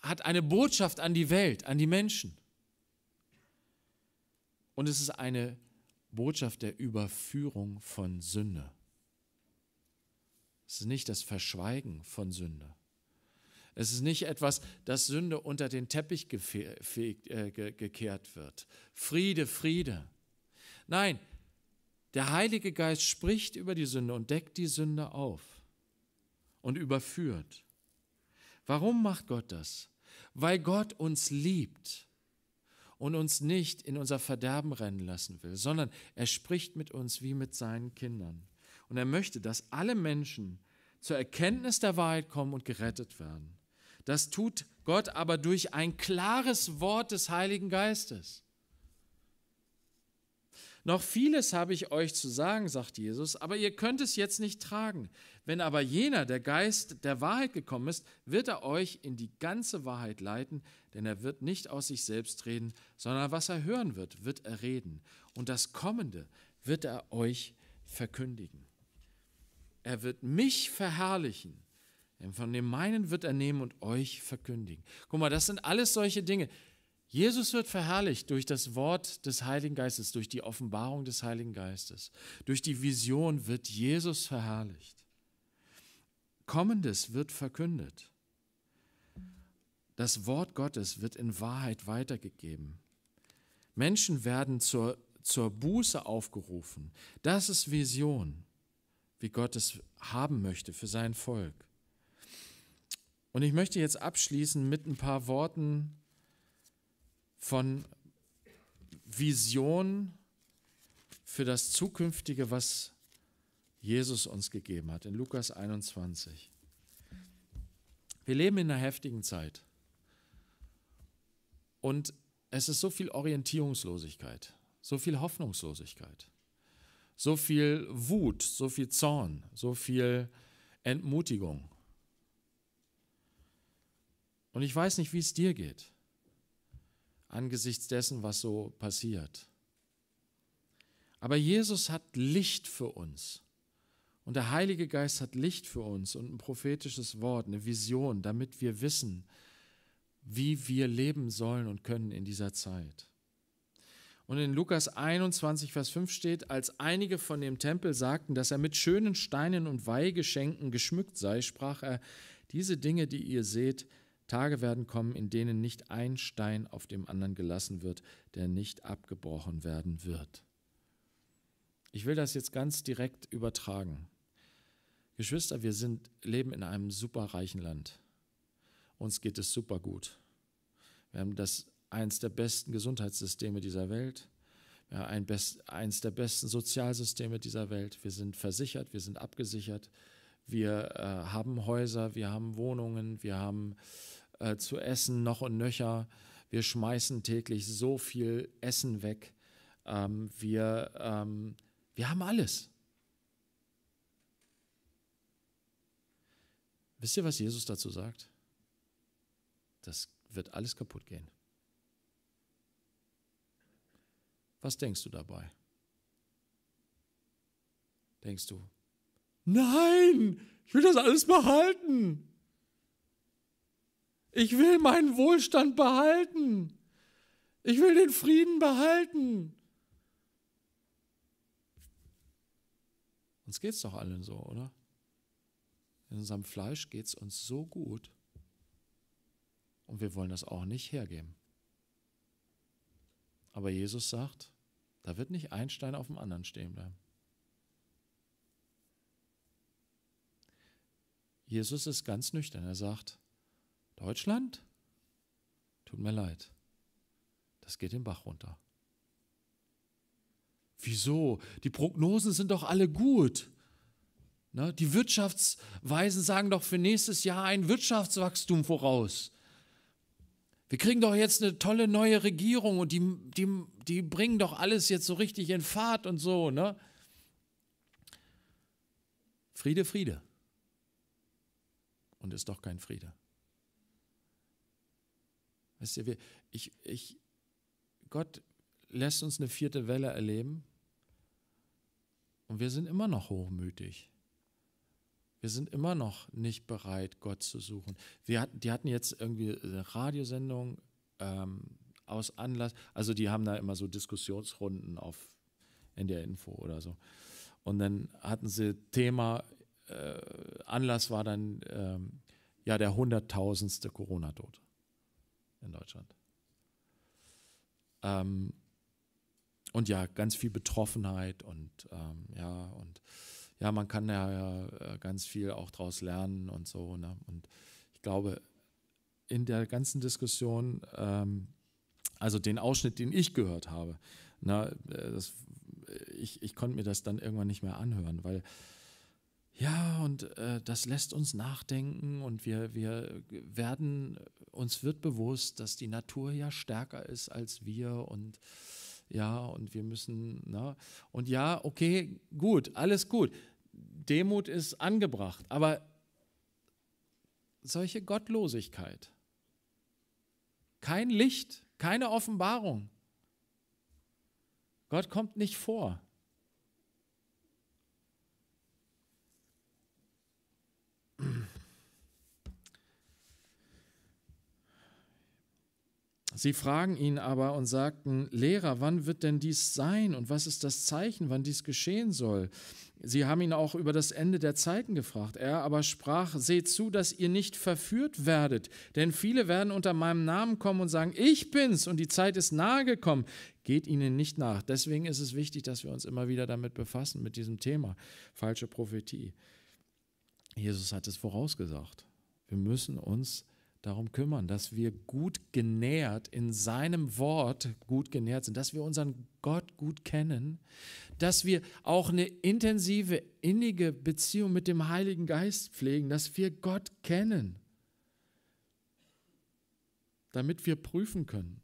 [SPEAKER 1] hat eine Botschaft an die Welt, an die Menschen. Und es ist eine Botschaft der Überführung von Sünde. Es ist nicht das Verschweigen von Sünde. Es ist nicht etwas, dass Sünde unter den Teppich äh, gekehrt wird. Friede, Friede. Nein, der Heilige Geist spricht über die Sünde und deckt die Sünde auf und überführt. Warum macht Gott das? Weil Gott uns liebt und uns nicht in unser Verderben rennen lassen will, sondern er spricht mit uns wie mit seinen Kindern. Und er möchte, dass alle Menschen zur Erkenntnis der Wahrheit kommen und gerettet werden. Das tut Gott aber durch ein klares Wort des Heiligen Geistes. Noch vieles habe ich euch zu sagen, sagt Jesus, aber ihr könnt es jetzt nicht tragen. Wenn aber jener, der Geist der Wahrheit gekommen ist, wird er euch in die ganze Wahrheit leiten, denn er wird nicht aus sich selbst reden, sondern was er hören wird, wird er reden. Und das Kommende wird er euch verkündigen. Er wird mich verherrlichen, von dem meinen wird er nehmen und euch verkündigen. Guck mal, das sind alles solche Dinge. Jesus wird verherrlicht durch das Wort des Heiligen Geistes, durch die Offenbarung des Heiligen Geistes. Durch die Vision wird Jesus verherrlicht. Kommendes wird verkündet. Das Wort Gottes wird in Wahrheit weitergegeben. Menschen werden zur, zur Buße aufgerufen. Das ist Vision, wie Gott es haben möchte für sein Volk. Und ich möchte jetzt abschließen mit ein paar Worten von Vision für das Zukünftige, was Jesus uns gegeben hat, in Lukas 21. Wir leben in einer heftigen Zeit. Und es ist so viel Orientierungslosigkeit, so viel Hoffnungslosigkeit, so viel Wut, so viel Zorn, so viel Entmutigung, und ich weiß nicht, wie es dir geht, angesichts dessen, was so passiert. Aber Jesus hat Licht für uns. Und der Heilige Geist hat Licht für uns und ein prophetisches Wort, eine Vision, damit wir wissen, wie wir leben sollen und können in dieser Zeit. Und in Lukas 21, Vers 5 steht, als einige von dem Tempel sagten, dass er mit schönen Steinen und Weihgeschenken geschmückt sei, sprach er, diese Dinge, die ihr seht, Tage werden kommen, in denen nicht ein Stein auf dem anderen gelassen wird, der nicht abgebrochen werden wird. Ich will das jetzt ganz direkt übertragen. Geschwister, wir sind, leben in einem superreichen Land. Uns geht es super gut. Wir haben das eins der besten Gesundheitssysteme dieser Welt, ja, ein best, eins der besten Sozialsysteme dieser Welt. Wir sind versichert, wir sind abgesichert, wir äh, haben Häuser, wir haben Wohnungen, wir haben äh, zu essen, noch und nöcher. Wir schmeißen täglich so viel Essen weg. Ähm, wir, ähm, wir haben alles. Wisst ihr, was Jesus dazu sagt? Das wird alles kaputt gehen. Was denkst du dabei? Denkst du, nein, ich will das alles behalten. Ich will meinen Wohlstand behalten. Ich will den Frieden behalten. Uns geht es doch allen so, oder? In unserem Fleisch geht es uns so gut. Und wir wollen das auch nicht hergeben. Aber Jesus sagt, da wird nicht ein Stein auf dem anderen stehen bleiben. Jesus ist ganz nüchtern. Er sagt, Deutschland? Tut mir leid. Das geht den Bach runter. Wieso? Die Prognosen sind doch alle gut. Ne? Die Wirtschaftsweisen sagen doch für nächstes Jahr ein Wirtschaftswachstum voraus. Wir kriegen doch jetzt eine tolle neue Regierung und die, die, die bringen doch alles jetzt so richtig in Fahrt und so. Ne? Friede, Friede. Und ist doch kein Friede. Weißt du, wir, ich, ich, Gott lässt uns eine vierte Welle erleben und wir sind immer noch hochmütig. Wir sind immer noch nicht bereit, Gott zu suchen. Wir hatten, die hatten jetzt irgendwie eine Radiosendung ähm, aus Anlass, also die haben da immer so Diskussionsrunden auf in der Info oder so. Und dann hatten sie Thema, äh, Anlass war dann ähm, ja der hunderttausendste Corona-Tod in Deutschland. Ähm, und ja, ganz viel Betroffenheit und ähm, ja, und ja, man kann ja äh, ganz viel auch daraus lernen und so. Ne? Und ich glaube, in der ganzen Diskussion, ähm, also den Ausschnitt, den ich gehört habe, na, ne, äh, das, ich, ich konnte mir das dann irgendwann nicht mehr anhören, weil ja, und äh, das lässt uns nachdenken und wir, wir werden, uns wird bewusst, dass die Natur ja stärker ist als wir und ja, und wir müssen, na, ne? und ja, okay, gut, alles gut. Demut ist angebracht, aber solche Gottlosigkeit, kein Licht, keine Offenbarung. Gott kommt nicht vor. Sie fragen ihn aber und sagten, Lehrer, wann wird denn dies sein und was ist das Zeichen, wann dies geschehen soll? Sie haben ihn auch über das Ende der Zeiten gefragt. Er aber sprach, seht zu, dass ihr nicht verführt werdet, denn viele werden unter meinem Namen kommen und sagen, ich bin's und die Zeit ist nahe gekommen. Geht ihnen nicht nach. Deswegen ist es wichtig, dass wir uns immer wieder damit befassen, mit diesem Thema, falsche Prophetie. Jesus hat es vorausgesagt. Wir müssen uns befassen darum kümmern, dass wir gut genährt in seinem Wort gut genährt sind, dass wir unseren Gott gut kennen, dass wir auch eine intensive, innige Beziehung mit dem Heiligen Geist pflegen, dass wir Gott kennen, damit wir prüfen können.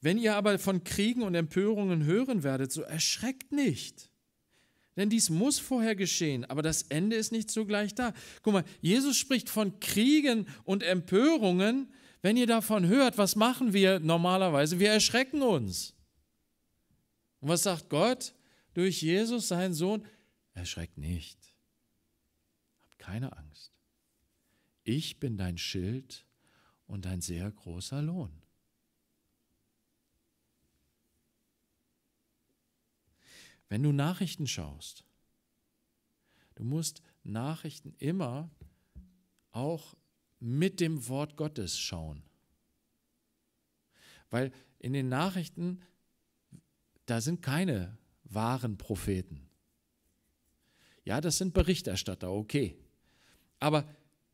[SPEAKER 1] Wenn ihr aber von Kriegen und Empörungen hören werdet, so erschreckt nicht denn dies muss vorher geschehen, aber das Ende ist nicht sogleich da. Guck mal, Jesus spricht von Kriegen und Empörungen. Wenn ihr davon hört, was machen wir normalerweise? Wir erschrecken uns. Und was sagt Gott durch Jesus, seinen Sohn? Erschreckt nicht. Habt keine Angst. Ich bin dein Schild und ein sehr großer Lohn. Wenn du Nachrichten schaust, du musst Nachrichten immer auch mit dem Wort Gottes schauen. Weil in den Nachrichten, da sind keine wahren Propheten. Ja, das sind Berichterstatter, okay. Aber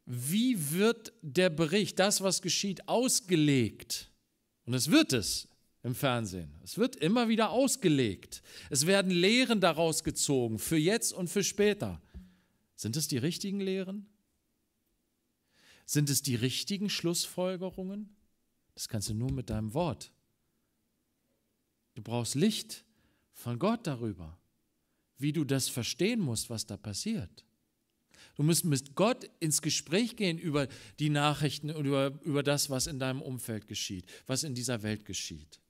[SPEAKER 1] wie wird der Bericht, das, was geschieht, ausgelegt? Und es wird es im Fernsehen. Es wird immer wieder ausgelegt. Es werden Lehren daraus gezogen, für jetzt und für später. Sind es die richtigen Lehren? Sind es die richtigen Schlussfolgerungen? Das kannst du nur mit deinem Wort. Du brauchst Licht von Gott darüber, wie du das verstehen musst, was da passiert. Du musst mit Gott ins Gespräch gehen über die Nachrichten und über, über das, was in deinem Umfeld geschieht, was in dieser Welt geschieht.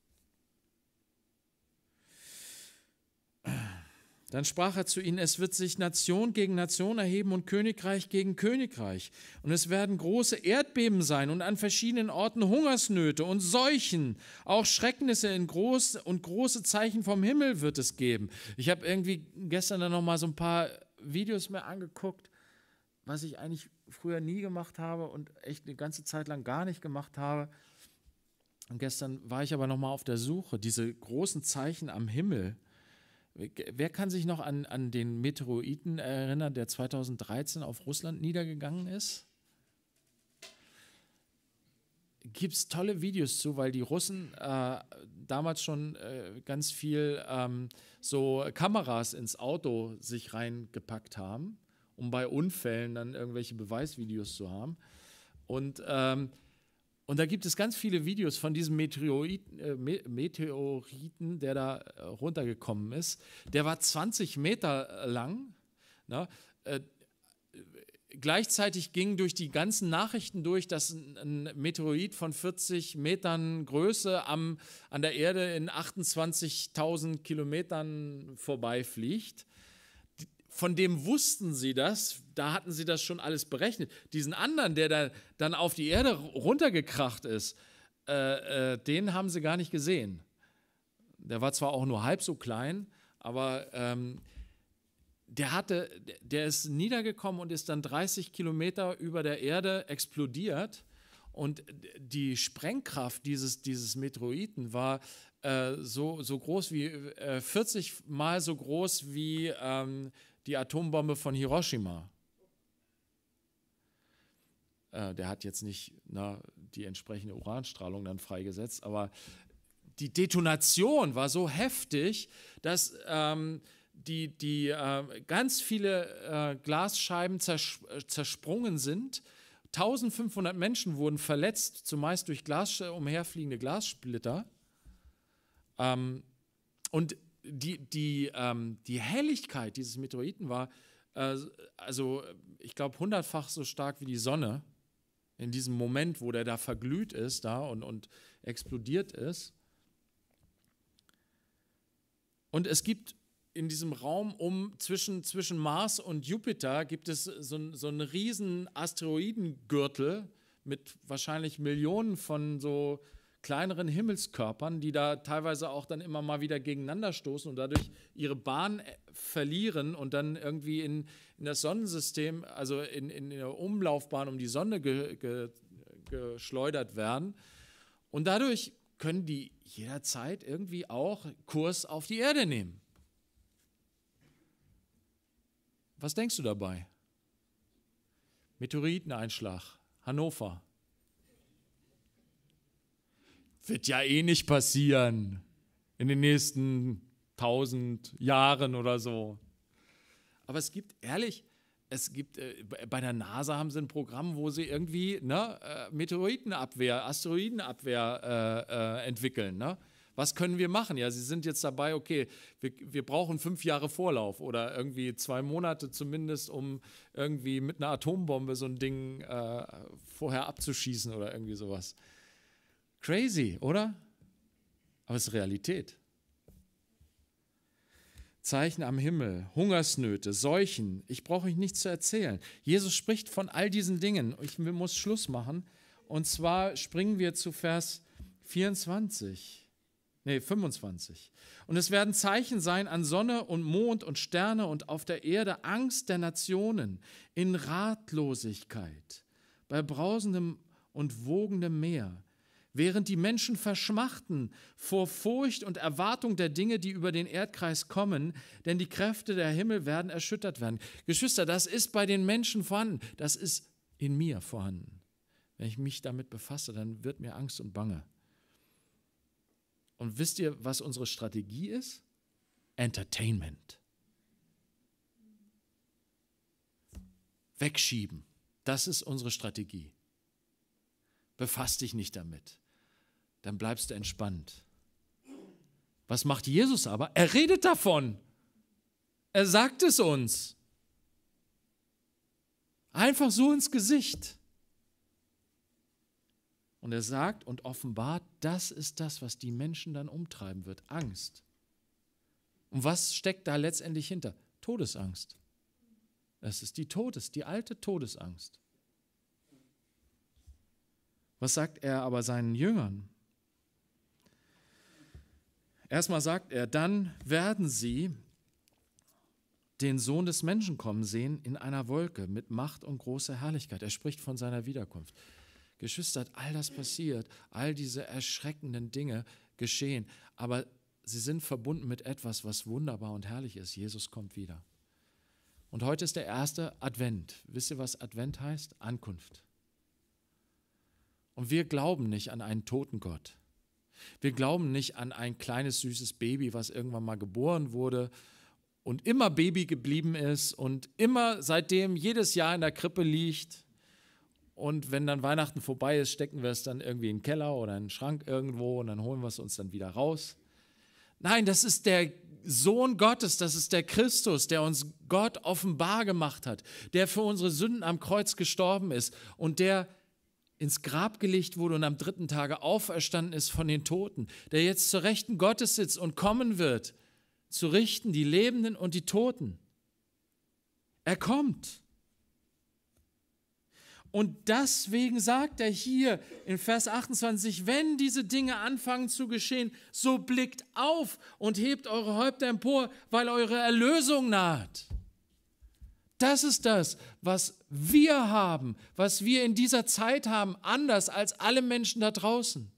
[SPEAKER 1] Dann sprach er zu ihnen, es wird sich Nation gegen Nation erheben und Königreich gegen Königreich. Und es werden große Erdbeben sein und an verschiedenen Orten Hungersnöte und Seuchen, auch Schrecknisse in groß und große Zeichen vom Himmel wird es geben. Ich habe irgendwie gestern dann nochmal so ein paar Videos mir angeguckt, was ich eigentlich früher nie gemacht habe und echt eine ganze Zeit lang gar nicht gemacht habe. Und gestern war ich aber nochmal auf der Suche, diese großen Zeichen am Himmel Wer kann sich noch an, an den Meteoriten erinnern, der 2013 auf Russland niedergegangen ist? Gibt es tolle Videos zu, weil die Russen äh, damals schon äh, ganz viel ähm, so Kameras ins Auto sich reingepackt haben, um bei Unfällen dann irgendwelche Beweisvideos zu haben. Und ähm, und da gibt es ganz viele Videos von diesem Meteoriten, äh, Meteoriten der da äh, runtergekommen ist. Der war 20 Meter lang. Na, ne? äh, gleichzeitig ging durch die ganzen Nachrichten durch, dass ein, Meteorit von 40 Metern Größe am, an der Erde in 28.000 Kilometern vorbeifliegt von dem wussten sie das, da hatten sie das schon alles berechnet. Diesen anderen, der da, dann auf die Erde runtergekracht ist, äh, äh, den haben sie gar nicht gesehen. Der war zwar auch nur halb so klein, aber ähm, der, hatte, der ist niedergekommen und ist dann 30 Kilometer über der Erde explodiert. Und die Sprengkraft dieses, dieses Meteoriten war äh, so, so groß wie, 40 äh, mal so groß wie ähm, die Atombombe von Hiroshima. Äh, der hat jetzt nicht na, die entsprechende Uranstrahlung dann freigesetzt, aber die Detonation war so heftig, dass ähm, die, die äh, ganz viele äh, Glasscheiben zers äh, zersprungen sind. 1500 Menschen wurden verletzt, zumeist durch Glas umherfliegende Glassplitter. Ähm, und die, die, ähm, die Helligkeit dieses Meteoriten war, äh, also ich glaube, hundertfach so stark wie die Sonne in diesem Moment, wo der da verglüht ist da und, und explodiert ist. Und es gibt in diesem Raum um zwischen, zwischen Mars und Jupiter gibt es so, so einen riesen Asteroidengürtel mit wahrscheinlich Millionen von so kleineren Himmelskörpern, die da teilweise auch dann immer mal wieder gegeneinander stoßen und dadurch ihre Bahn äh, verlieren und dann irgendwie in, in das Sonnensystem, also in, in der Umlaufbahn um die Sonne ge, ge, geschleudert werden. Und dadurch können die jederzeit irgendwie auch Kurs auf die Erde nehmen. Was denkst du dabei? Meteoriteneinschlag, Hannover, wird ja eh nicht passieren in den nächsten tausend Jahren oder so. Aber es gibt, ehrlich, es gibt, äh, bei der NASA haben sie ein Programm, wo sie irgendwie ne, äh, Meteoritenabwehr, Asteroidenabwehr äh, äh, entwickeln. Ne? Was können wir machen? Ja, sie sind jetzt dabei, okay, wir, wir brauchen fünf Jahre Vorlauf oder irgendwie zwei Monate zumindest, um irgendwie mit einer Atombombe so ein Ding äh, vorher abzuschießen oder irgendwie sowas. Crazy, oder? Aber es ist Realität. Zeichen am Himmel, Hungersnöte, Seuchen. Ich brauche euch nichts zu erzählen. Jesus spricht von all diesen Dingen. Ich muss Schluss machen. Und zwar springen wir zu Vers 24. Nee, 25. Und es werden Zeichen sein an Sonne und Mond und Sterne und auf der Erde Angst der Nationen in Ratlosigkeit, bei brausendem und wogendem Meer, Während die Menschen verschmachten vor Furcht und Erwartung der Dinge, die über den Erdkreis kommen, denn die Kräfte der Himmel werden erschüttert werden. Geschwister, das ist bei den Menschen vorhanden, das ist in mir vorhanden. Wenn ich mich damit befasse, dann wird mir Angst und Bange. Und wisst ihr, was unsere Strategie ist? Entertainment. Wegschieben. Das ist unsere Strategie. Befass dich nicht damit dann bleibst du entspannt. Was macht Jesus aber? Er redet davon. Er sagt es uns. Einfach so ins Gesicht. Und er sagt und offenbart, das ist das, was die Menschen dann umtreiben wird. Angst. Und was steckt da letztendlich hinter? Todesangst. Das ist die Todes, die alte Todesangst. Was sagt er aber seinen Jüngern? Erstmal sagt er, dann werden sie den Sohn des Menschen kommen sehen in einer Wolke mit Macht und großer Herrlichkeit. Er spricht von seiner Wiederkunft. Geschwister, all das passiert, all diese erschreckenden Dinge geschehen, aber sie sind verbunden mit etwas, was wunderbar und herrlich ist. Jesus kommt wieder. Und heute ist der erste Advent. Wisst ihr, was Advent heißt? Ankunft. Und wir glauben nicht an einen toten Gott. Wir glauben nicht an ein kleines, süßes Baby, was irgendwann mal geboren wurde und immer Baby geblieben ist und immer seitdem jedes Jahr in der Krippe liegt. Und wenn dann Weihnachten vorbei ist, stecken wir es dann irgendwie in den Keller oder in den Schrank irgendwo und dann holen wir es uns dann wieder raus. Nein, das ist der Sohn Gottes, das ist der Christus, der uns Gott offenbar gemacht hat, der für unsere Sünden am Kreuz gestorben ist und der ins Grab gelegt wurde und am dritten Tage auferstanden ist von den Toten, der jetzt zur Rechten Gottes sitzt und kommen wird, zu richten die Lebenden und die Toten. Er kommt. Und deswegen sagt er hier in Vers 28, wenn diese Dinge anfangen zu geschehen, so blickt auf und hebt eure Häupter empor, weil eure Erlösung naht. Das ist das, was wir haben, was wir in dieser Zeit haben, anders als alle Menschen da draußen.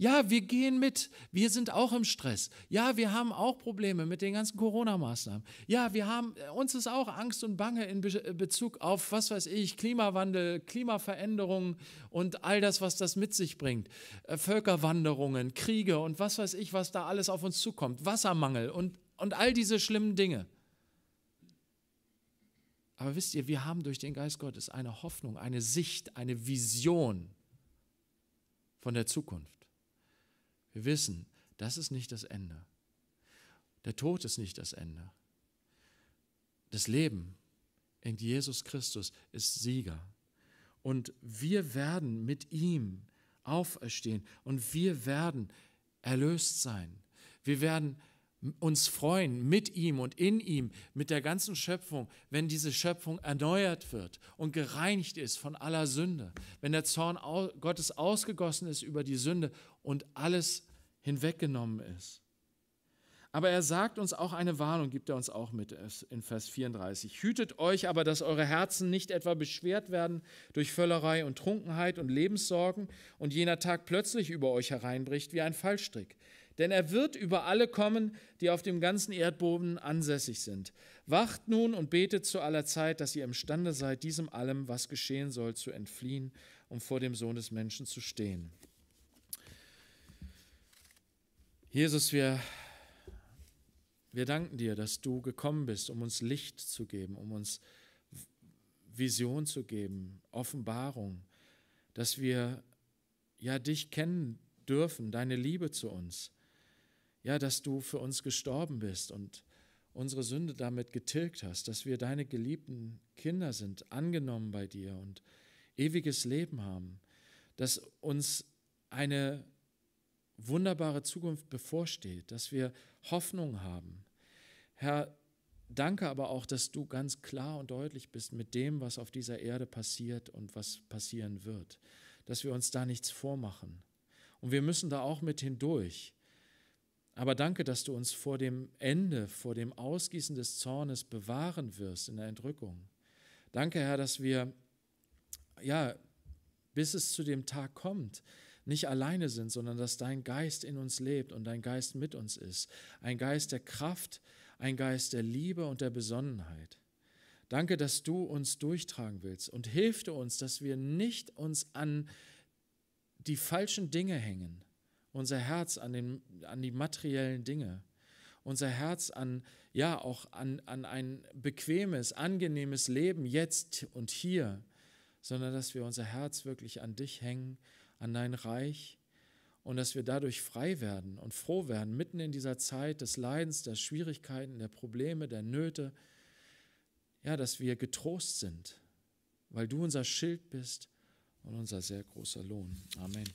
[SPEAKER 1] Ja, wir gehen mit. Wir sind auch im Stress. Ja, wir haben auch Probleme mit den ganzen Corona-Maßnahmen. Ja, wir haben, uns ist auch Angst und Bange in äh, Bezug auf, was weiß ich, Klimawandel, Klimaveränderungen und all das, was das mit sich bringt. Äh, Völkerwanderungen, Kriege und was weiß ich, was da alles auf uns zukommt. Wassermangel und, und all diese schlimmen Dinge. Aber wisst ihr, wir haben durch den Geist Gottes eine Hoffnung, eine Sicht, eine Vision von der Zukunft. Wir wissen, das ist nicht das Ende. Der Tod ist nicht das Ende. Das Leben in Jesus Christus ist Sieger. Und wir werden mit ihm auferstehen und wir werden erlöst sein. Wir werden erlöst uns freuen mit ihm und in ihm, mit der ganzen Schöpfung, wenn diese Schöpfung erneuert wird und gereinigt ist von aller Sünde, wenn der Zorn Gottes ausgegossen ist über die Sünde und alles hinweggenommen ist. Aber er sagt uns auch eine Warnung, gibt er uns auch mit in Vers 34. Hütet euch aber, dass eure Herzen nicht etwa beschwert werden durch Völlerei und Trunkenheit und Lebenssorgen und jener Tag plötzlich über euch hereinbricht wie ein Fallstrick, denn er wird über alle kommen, die auf dem ganzen Erdboden ansässig sind. Wacht nun und betet zu aller Zeit, dass ihr imstande seid, diesem allem, was geschehen soll, zu entfliehen, um vor dem Sohn des Menschen zu stehen. Jesus, wir, wir danken dir, dass du gekommen bist, um uns Licht zu geben, um uns Vision zu geben, Offenbarung, dass wir ja dich kennen dürfen, deine Liebe zu uns ja, dass du für uns gestorben bist und unsere Sünde damit getilgt hast, dass wir deine geliebten Kinder sind, angenommen bei dir und ewiges Leben haben, dass uns eine wunderbare Zukunft bevorsteht, dass wir Hoffnung haben. Herr, danke aber auch, dass du ganz klar und deutlich bist mit dem, was auf dieser Erde passiert und was passieren wird, dass wir uns da nichts vormachen. Und wir müssen da auch mit hindurch. Aber danke, dass du uns vor dem Ende, vor dem Ausgießen des Zornes bewahren wirst in der Entrückung. Danke, Herr, dass wir, ja, bis es zu dem Tag kommt, nicht alleine sind, sondern dass dein Geist in uns lebt und dein Geist mit uns ist. Ein Geist der Kraft, ein Geist der Liebe und der Besonnenheit. Danke, dass du uns durchtragen willst und hilfte uns, dass wir nicht uns an die falschen Dinge hängen, unser Herz an, den, an die materiellen Dinge, unser Herz an, ja, auch an, an ein bequemes, angenehmes Leben jetzt und hier, sondern dass wir unser Herz wirklich an dich hängen, an dein Reich und dass wir dadurch frei werden und froh werden, mitten in dieser Zeit des Leidens, der Schwierigkeiten, der Probleme, der Nöte, ja, dass wir getrost sind, weil du unser Schild bist und unser sehr großer Lohn. Amen.